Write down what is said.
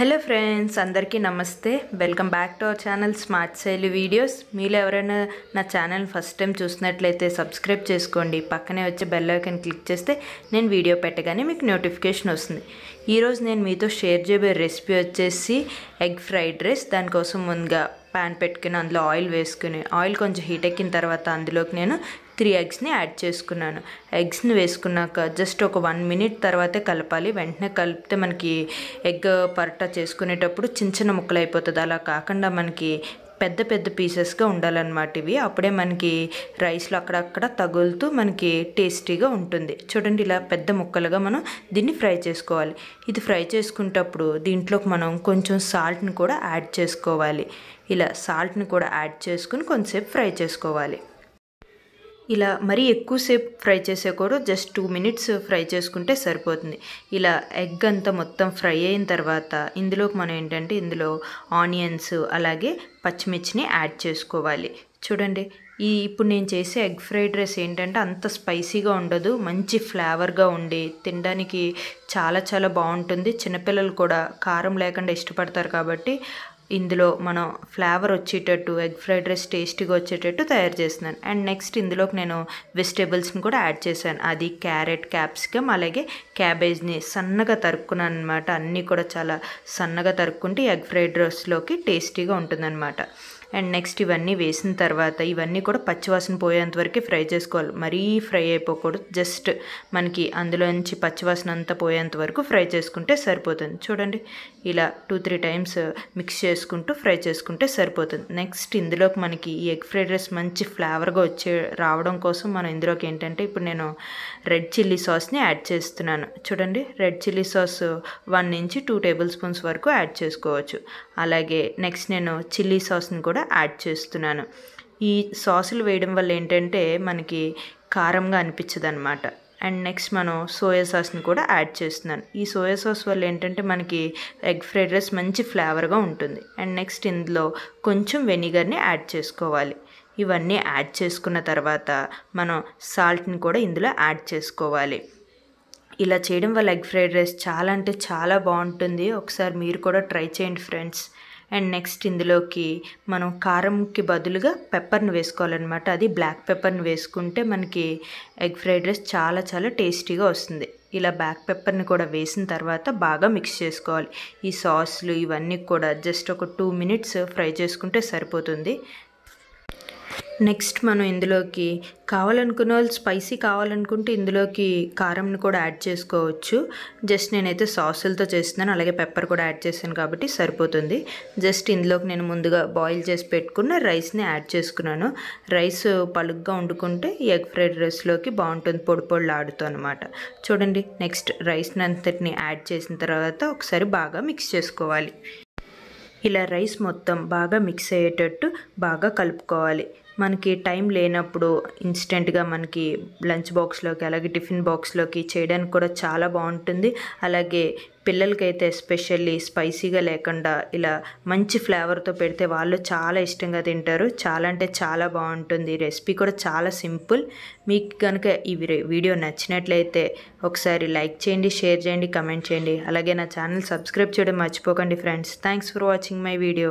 hello friends అందరికీ నమస్తే welcome back to our channel smart Shaili videos మీలో ఎవరైనా నా ఛానల్ ఫస్ట్ టైం చూసినట్లయితే సబ్స్క్రైబ్ చేసుకోండి పక్కనే వచ్చే బెల్ ఐకన్ క్లిక్ చేస్తే నేను వీడియో పెట్టగానే మీకు నోటిఫికేషన్ వస్తుంది ఈరోజు నేను మీతో షేర్ చేయబోయే రెసిపీ వచ్చేసి ఎగ్ ఫ్రైడ్ రైస్ దానికోసం ముందుగా ప్యాన్ పెట్టుకుని అందులో ఆయిల్ వేసుకుని ఆయిల్ కొంచెం హీట్ ఎక్కిన తర్వాత అందులోకి నేను త్రీ ఎగ్స్ని యాడ్ చేసుకున్నాను ఎగ్స్ని వేసుకున్నాక జస్ట్ ఒక వన్ మినిట్ తర్వాతే కలపాలి వెంటనే కలిపితే మనకి ఎగ్ పరటా చేసుకునేటప్పుడు చిన్న చిన్న ముక్కలు అయిపోతుంది అలా కాకుండా మనకి పెద్ద పెద్ద పీసెస్గా ఉండాలన్నమాట ఇవి అప్పుడే మనకి రైస్లో అక్కడక్కడ తగులుతూ మనకి టేస్టీగా ఉంటుంది చూడండి ఇలా పెద్ద ముక్కలుగా మనం దీన్ని ఫ్రై చేసుకోవాలి ఇది ఫ్రై చేసుకునేటప్పుడు దీంట్లోకి మనం కొంచెం సాల్ట్ని కూడా యాడ్ చేసుకోవాలి ఇలా సాల్ట్ని కూడా యాడ్ చేసుకుని కొంతసేపు ఫ్రై చేసుకోవాలి ఇలా మరీ ఎక్కువసేపు ఫ్రై చేసేకూడదు జస్ట్ టూ మినిట్స్ ఫ్రై చేసుకుంటే సరిపోతుంది ఇలా ఎగ్ అంతా మొత్తం ఫ్రై అయిన తర్వాత ఇందులోకి మనం ఏంటంటే ఇందులో ఆనియన్స్ అలాగే పచ్చిమిర్చిని యాడ్ చేసుకోవాలి చూడండి ఈ ఇప్పుడు నేను చేసే ఎగ్ ఫ్రైడ్ రైస్ ఏంటంటే అంత స్పైసీగా ఉండదు మంచి ఫ్లేవర్గా ఉండి తినడానికి చాలా చాలా బాగుంటుంది చిన్నపిల్లలు కూడా కారం లేకుండా ఇష్టపడతారు కాబట్టి ఇందులో మనం ఫ్లేవర్ వచ్చేటట్టు ఎగ్ ఫ్రైడ్ రైస్ టేస్టీగా వచ్చేటట్టు తయారు చేస్తున్నాను అండ్ నెక్స్ట్ ఇందులోకి నేను వెజిటేబుల్స్ని కూడా యాడ్ చేశాను అది క్యారెట్ క్యాప్సికమ్ అలాగే క్యాబేజ్ని సన్నగా తరుక్కున్నాను అనమాట అన్నీ కూడా చాలా సన్నగా తరుక్కుంటే ఎగ్ ఫ్రైడ్ రైస్లోకి టేస్టీగా ఉంటుందన్నమాట అండ్ నెక్స్ట్ ఇవన్నీ వేసిన తర్వాత ఇవన్నీ కూడా పచ్చివాసన పోయేంత వరకే ఫ్రై చేసుకోవాలి మరీ ఫ్రై అయిపోకూడదు జస్ట్ మనకి అందులోంచి పచ్చివాసన అంతా పోయేంత వరకు ఫ్రై చేసుకుంటే సరిపోతుంది చూడండి ఇలా టూ త్రీ టైమ్స్ మిక్స్ చేసుకుంటూ ఫ్రై చేసుకుంటే సరిపోతుంది నెక్స్ట్ ఇందులోకి మనకి ఈ ఎగ్ ఫ్రైడ్ రైస్ మంచి ఫ్లేవర్గా వచ్చే రావడం కోసం మనం ఇందులోకి ఏంటంటే ఇప్పుడు నేను రెడ్ చిల్లీ సాస్ని యాడ్ చేస్తున్నాను చూడండి రెడ్ చిల్లీ సాస్ వన్ నుంచి టూ టేబుల్ స్పూన్స్ వరకు యాడ్ చేసుకోవచ్చు అలాగే నెక్స్ట్ నేను చిల్లీ సాస్ని కూడా కూడా యాడ్ చేస్తున్నాను ఈ సాసులు వేయడం వల్ల ఏంటంటే మనకి కారంగా అనిపించదు అనమాట అండ్ నెక్స్ట్ మనం సోయా సాస్ని కూడా యాడ్ చేస్తున్నాను ఈ సోయా సాస్ వల్ల ఏంటంటే మనకి ఎగ్ ఫ్రైడ్ రైస్ మంచి ఫ్లేవర్గా ఉంటుంది అండ్ నెక్స్ట్ ఇందులో కొంచెం వెనిగర్ని యాడ్ చేసుకోవాలి ఇవన్నీ యాడ్ చేసుకున్న తర్వాత మనం సాల్ట్ని కూడా ఇందులో యాడ్ చేసుకోవాలి ఇలా చేయడం వల్ల ఎగ్ ఫ్రైడ్ రైస్ చాలా అంటే చాలా బాగుంటుంది ఒకసారి మీరు కూడా ట్రై చేయండి ఫ్రెండ్స్ అండ్ నెక్స్ట్ ఇందులోకి మనం కారంకి బదులుగా పెప్పర్ని వేసుకోవాలన్నమాట అది బ్లాక్ పెప్పర్ని వేసుకుంటే మనకి ఎగ్ ఫ్రైడ్ రైస్ చాలా చాలా టేస్టీగా వస్తుంది ఇలా బ్లాక్ పెప్పర్ని కూడా వేసిన తర్వాత బాగా మిక్స్ చేసుకోవాలి ఈ సాస్లు ఇవన్నీ కూడా జస్ట్ ఒక టూ మినిట్స్ ఫ్రై చేసుకుంటే సరిపోతుంది నెక్స్ట్ మనం ఇందులోకి కావాలనుకున్న వాళ్ళు స్పైసీ కావాలనుకుంటే ఇందులోకి కారంని కూడా యాడ్ చేసుకోవచ్చు జస్ట్ నేనైతే సాసులతో చేస్తున్నాను అలాగే పెప్పర్ కూడా యాడ్ చేశాను కాబట్టి సరిపోతుంది జస్ట్ ఇందులోకి నేను ముందుగా బాయిల్ చేసి పెట్టుకున్న రైస్ని యాడ్ చేసుకున్నాను రైస్ పలుగ్గా వండుకుంటే ఎగ్ ఫ్రైడ్ రైస్లోకి బాగుంటుంది పొడి పొడులు ఆడుతాం అనమాట చూడండి నెక్స్ట్ రైస్ని అంతటిని యాడ్ చేసిన తర్వాత ఒకసారి బాగా మిక్స్ చేసుకోవాలి ఇలా రైస్ మొత్తం బాగా మిక్స్ అయ్యేటట్టు బాగా కలుపుకోవాలి మనకి టైం లేనప్పుడు ఇన్స్టెంట్గా మనకి లంచ్ బాక్స్లోకి అలాగే టిఫిన్ బాక్స్లోకి చేయడానికి కూడా చాలా బాగుంటుంది అలాగే పిల్లలకైతే ఎస్పెషల్లీ స్పైసీగా లేకుండా ఇలా మంచి ఫ్లేవర్తో పెడితే వాళ్ళు చాలా ఇష్టంగా తింటారు చాలా అంటే చాలా బాగుంటుంది రెసిపీ కూడా చాలా సింపుల్ మీకు కనుక ఈ వీడియో నచ్చినట్లయితే ఒకసారి లైక్ చేయండి షేర్ చేయండి కమెంట్ చేయండి అలాగే నా ఛానల్ సబ్స్క్రైబ్ చేయడం మర్చిపోకండి friends thanks for watching my video